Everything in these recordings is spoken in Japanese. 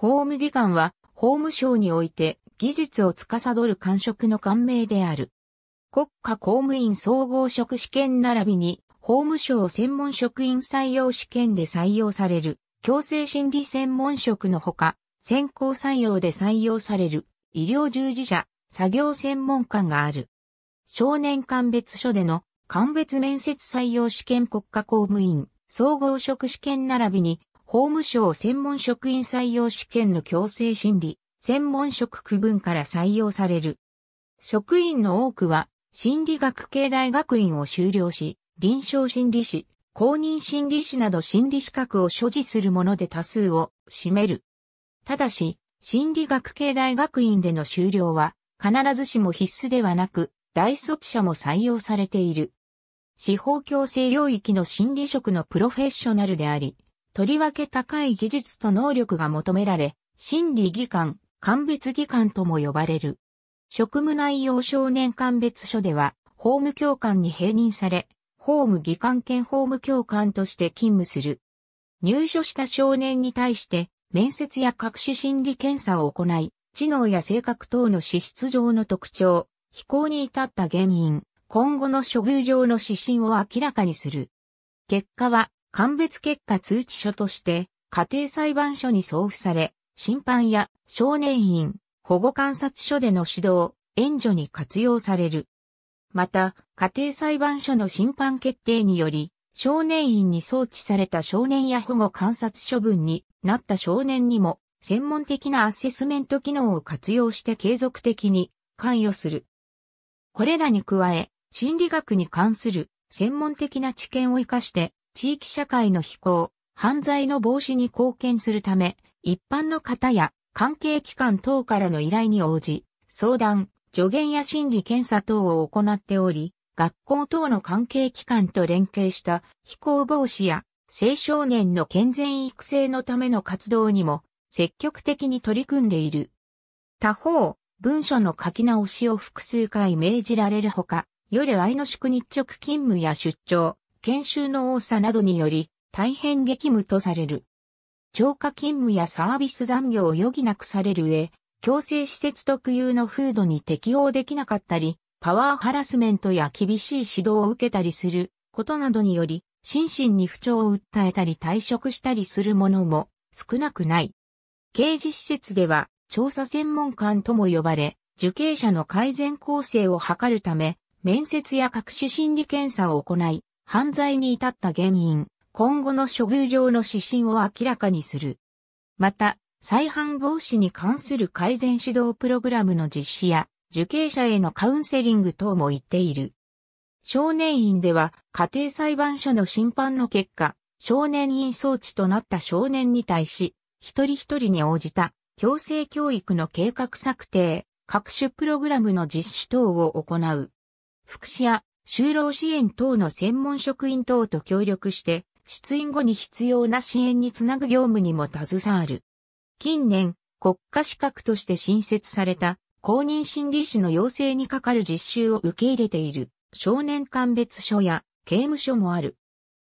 法務技官は法務省において技術を司る官職の官名である。国家公務員総合職試験並びに法務省専門職員採用試験で採用される強制心理専門職のほか、先行採用で採用される医療従事者、作業専門官がある。少年鑑別所での鑑別面接採用試験国家公務員総合職試験並びに法務省専門職員採用試験の強制心理、専門職区分から採用される。職員の多くは、心理学系大学院を修了し、臨床心理士、公認心理士など心理資格を所持するもので多数を占める。ただし、心理学系大学院での修了は、必ずしも必須ではなく、大卒者も採用されている。司法強制領域の心理職のプロフェッショナルであり、とりわけ高い技術と能力が求められ、心理技官、鑑別技官とも呼ばれる。職務内容少年鑑別所では、法務教官に併任され、法務技官兼法務教官として勤務する。入所した少年に対して、面接や各種心理検査を行い、知能や性格等の資質上の特徴、非行に至った原因、今後の処遇上の指針を明らかにする。結果は、鑑別結果通知書として、家庭裁判所に送付され、審判や少年院、保護観察所での指導、援助に活用される。また、家庭裁判所の審判決定により、少年院に送致された少年や保護観察処分になった少年にも、専門的なアセスメント機能を活用して継続的に関与する。これらに加え、心理学に関する専門的な知見を活かして、地域社会の非行、犯罪の防止に貢献するため、一般の方や関係機関等からの依頼に応じ、相談、助言や心理検査等を行っており、学校等の関係機関と連携した非行防止や青少年の健全育成のための活動にも積極的に取り組んでいる。他方、文書の書き直しを複数回命じられるほか、夜愛の宿日直勤務や出張、研修の多さなどにより、大変激務とされる。超過勤務やサービス残業を余儀なくされる上、強制施設特有の風土に適応できなかったり、パワーハラスメントや厳しい指導を受けたりすることなどにより、心身に不調を訴えたり退職したりするものも少なくない。刑事施設では調査専門官とも呼ばれ、受刑者の改善構成を図るため、面接や各種心理検査を行い、犯罪に至った原因、今後の処遇上の指針を明らかにする。また、再犯防止に関する改善指導プログラムの実施や、受刑者へのカウンセリング等も言っている。少年院では、家庭裁判所の審判の結果、少年院装置となった少年に対し、一人一人に応じた強制教育の計画策定、各種プログラムの実施等を行う。福祉や就労支援等の専門職員等と協力して、出院後に必要な支援につなぐ業務にも携わる。近年、国家資格として新設された公認心理師の要請にかかる実習を受け入れている少年鑑別所や刑務所もある。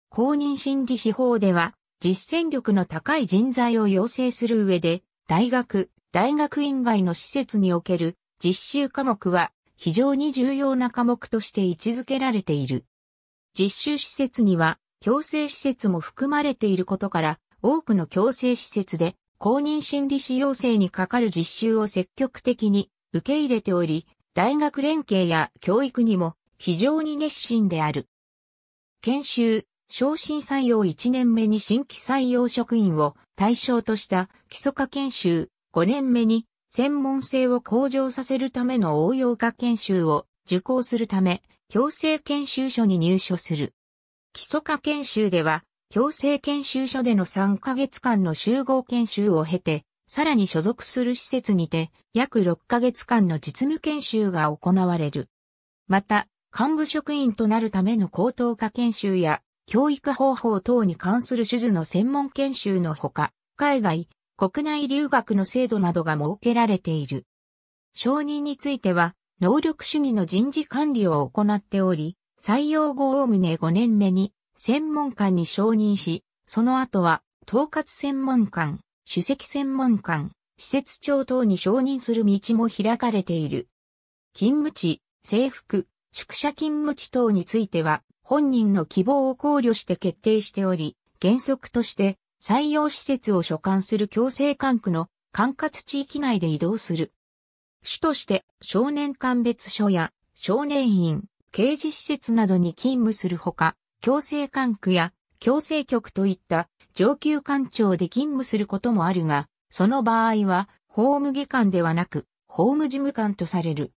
公認心理師法では実践力の高い人材を養成する上で大学、大学院外の施設における実習科目は非常に重要な科目として位置づけられている。実習施設には強制施設も含まれていることから、多くの強制施設で公認心理士養成にかかる実習を積極的に受け入れており、大学連携や教育にも非常に熱心である。研修、昇進採用1年目に新規採用職員を対象とした基礎科研修5年目に専門性を向上させるための応用化研修を受講するため、強制研修所に入所する。基礎科研修では、強制研修所での3ヶ月間の集合研修を経て、さらに所属する施設にて、約6ヶ月間の実務研修が行われる。また、幹部職員となるための高等科研修や、教育方法等に関する手術の専門研修のほか、海外、国内留学の制度などが設けられている。承認については、能力主義の人事管理を行っており、採用後おおむね5年目に専門官に承認し、その後は統括専門官、主席専門官、施設長等に承認する道も開かれている。勤務地、制服、宿舎勤務地等については、本人の希望を考慮して決定しており、原則として採用施設を所管する強制管区の管轄地域内で移動する。主として少年鑑別所や少年院、刑事施設などに勤務するほか、強制管区や強制局といった上級官庁で勤務することもあるが、その場合は法務技官ではなく法務事務官とされる。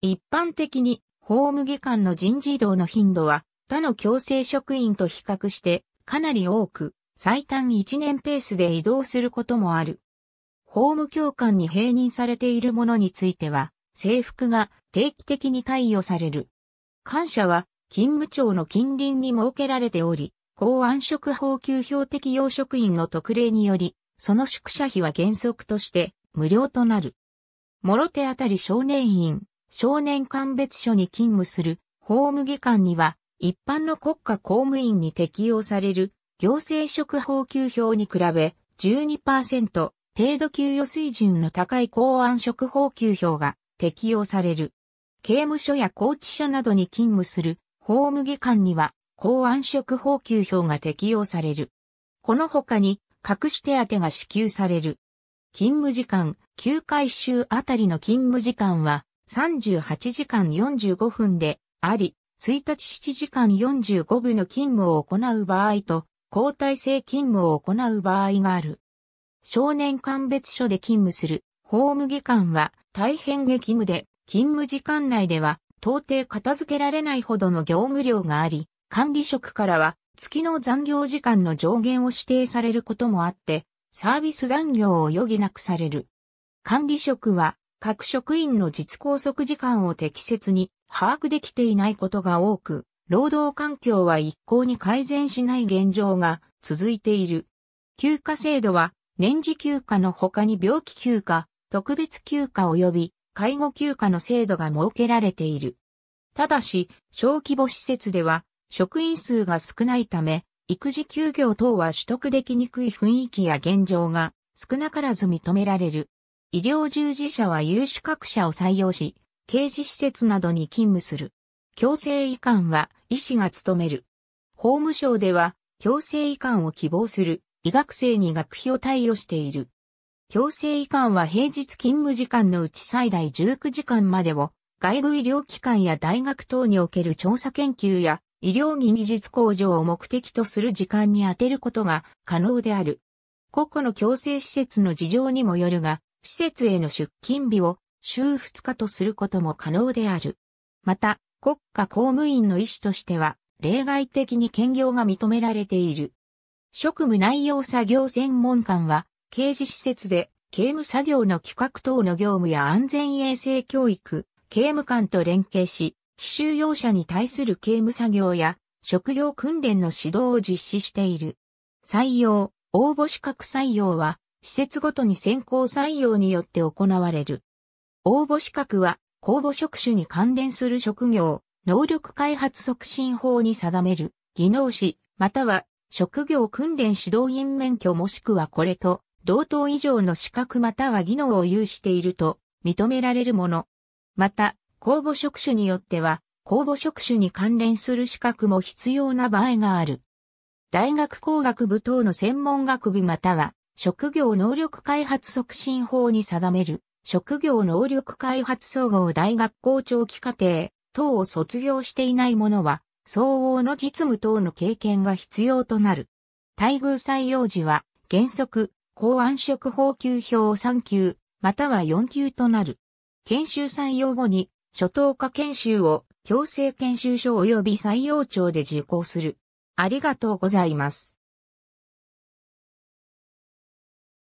一般的に法務技官の人事異動の頻度は他の強制職員と比較してかなり多く、最短1年ペースで移動することもある。法務教官に併任されている者については、制服が定期的に貸与される。感謝は勤務庁の近隣に設けられており、公安職法級標的要職員の特例により、その宿舎費は原則として無料となる。諸手あたり少年院、少年鑑別所に勤務する法務技官には、一般の国家公務員に適用される行政職報給表に比べ12%程度給与水準の高い公安職報給表が適用される。刑務所や拘置所などに勤務する法務技官には公安職報給表が適用される。この他に隠し手当が支給される。勤務時間、9回週あたりの勤務時間は38時間45分であり、1日7時間45分の勤務を行う場合と、交代制勤務を行う場合がある。少年鑑別所で勤務する法務技官は大変激務で、勤務時間内では到底片付けられないほどの業務量があり、管理職からは月の残業時間の上限を指定されることもあって、サービス残業を余儀なくされる。管理職は各職員の実拘束時間を適切に把握できていないことが多く、労働環境は一向に改善しない現状が続いている。休暇制度は年次休暇の他に病気休暇、特別休暇及び介護休暇の制度が設けられている。ただし、小規模施設では職員数が少ないため、育児休業等は取得できにくい雰囲気や現状が少なからず認められる。医療従事者は有資格者を採用し、刑事施設などに勤務する。強制移管は医師が務める。法務省では、強制移管を希望する医学生に学費を貸与している。強制移管は平日勤務時間のうち最大19時間までを外部医療機関や大学等における調査研究や医療技術向上を目的とする時間に充てることが可能である。個々の強制施設の事情にもよるが、施設への出勤日を週2日とすることも可能である。また、国家公務員の医師としては、例外的に兼業が認められている。職務内容作業専門官は、刑事施設で、刑務作業の企画等の業務や安全衛生教育、刑務官と連携し、非収容者に対する刑務作業や、職業訓練の指導を実施している。採用、応募資格採用は、施設ごとに先行採用によって行われる。応募資格は、公募職種に関連する職業、能力開発促進法に定める技能士、または職業訓練指導員免許もしくはこれと同等以上の資格または技能を有していると認められるもの。また、公募職種によっては、公募職種に関連する資格も必要な場合がある。大学工学部等の専門学部または、職業能力開発促進法に定める、職業能力開発総合大学校長期課程、党を卒業していない者は、相応の実務等の経験が必要となる。待遇採用時は、原則、公安職法給表3級、または4級となる。研修採用後に、初等科研修を、強制研修所及び採用庁で受講する。ありがとうございます。